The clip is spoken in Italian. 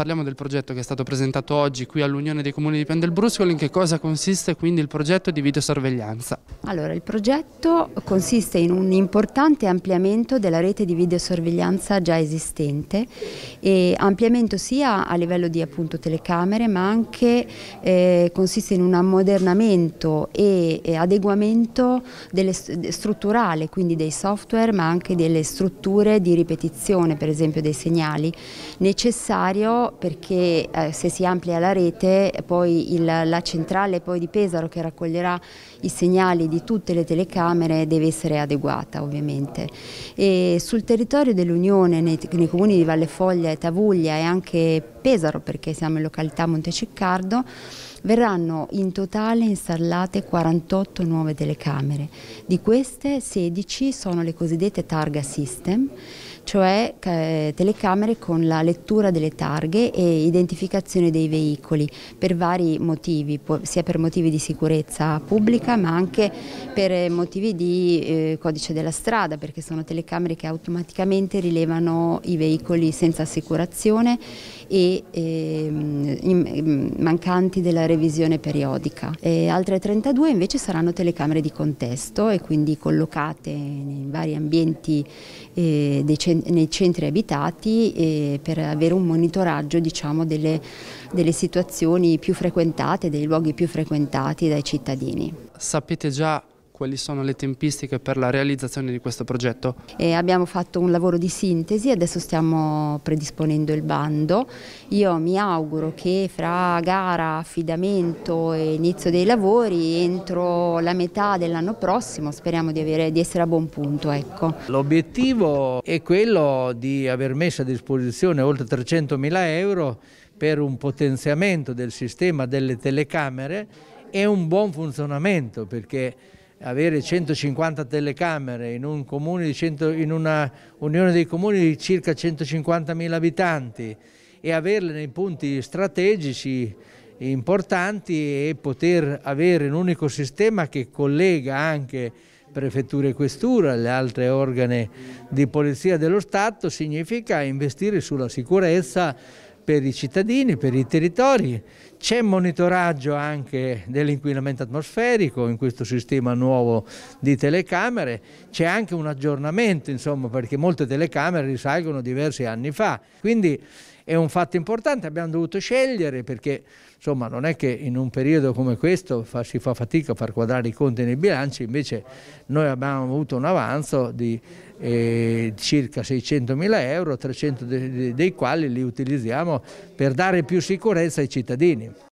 Parliamo del progetto che è stato presentato oggi qui all'Unione dei Comuni di Pendelbruscolo, in che cosa consiste quindi il progetto di videosorveglianza? Allora, il progetto consiste in un importante ampliamento della rete di videosorveglianza già esistente, ampliamento sia a livello di appunto, telecamere ma anche eh, consiste in un ammodernamento e, e adeguamento delle, strutturale, quindi dei software ma anche delle strutture di ripetizione, per esempio dei segnali, necessario perché eh, se si amplia la rete poi il, la centrale poi di Pesaro che raccoglierà i segnali di tutte le telecamere deve essere adeguata ovviamente. E sul territorio dell'Unione nei, nei, comuni di Valle Foglia e Tavuglia e anche Pesaro perché siamo in località Monteciccardo verranno in totale installate 48 nuove telecamere, di queste 16 sono le cosiddette targa system cioè eh, telecamere con la lettura delle targhe e identificazione dei veicoli per vari motivi, sia per motivi di sicurezza pubblica ma anche per eh, motivi di eh, codice della strada perché sono telecamere che automaticamente rilevano i veicoli senza assicurazione e ehm, mancanti della revisione periodica. E altre 32 invece saranno telecamere di contesto e quindi collocate in vari ambienti eh, nei centri abitati eh, per avere un monitoraggio diciamo, delle, delle situazioni più frequentate, dei luoghi più frequentati dai cittadini. Sapete già quali sono le tempistiche per la realizzazione di questo progetto? E abbiamo fatto un lavoro di sintesi, adesso stiamo predisponendo il bando. Io mi auguro che fra gara, affidamento e inizio dei lavori entro la metà dell'anno prossimo speriamo di, avere, di, essere a buon punto. Ecco. L'obiettivo è quello di aver messo a disposizione oltre 300.000 euro per un potenziamento del sistema delle telecamere e un buon funzionamento perché avere 150 telecamere in, un di 100, in una unione dei comuni di circa 150.000 abitanti e averle nei punti strategici importanti e poter avere un unico sistema che collega anche prefetture e questura, le altre organi di polizia dello Stato, significa investire sulla sicurezza, per i cittadini, per i territori. C'è monitoraggio anche dell'inquinamento atmosferico in questo sistema nuovo di telecamere, c'è anche un aggiornamento insomma, perché molte telecamere risalgono diversi anni fa, quindi è un fatto importante, abbiamo dovuto scegliere perché insomma, non è che in un periodo come questo fa, si fa fatica a far quadrare i conti nei bilanci, invece noi abbiamo avuto un avanzo di eh, circa mila euro, 300 dei quali li utilizziamo per dare più sicurezza ai cittadini.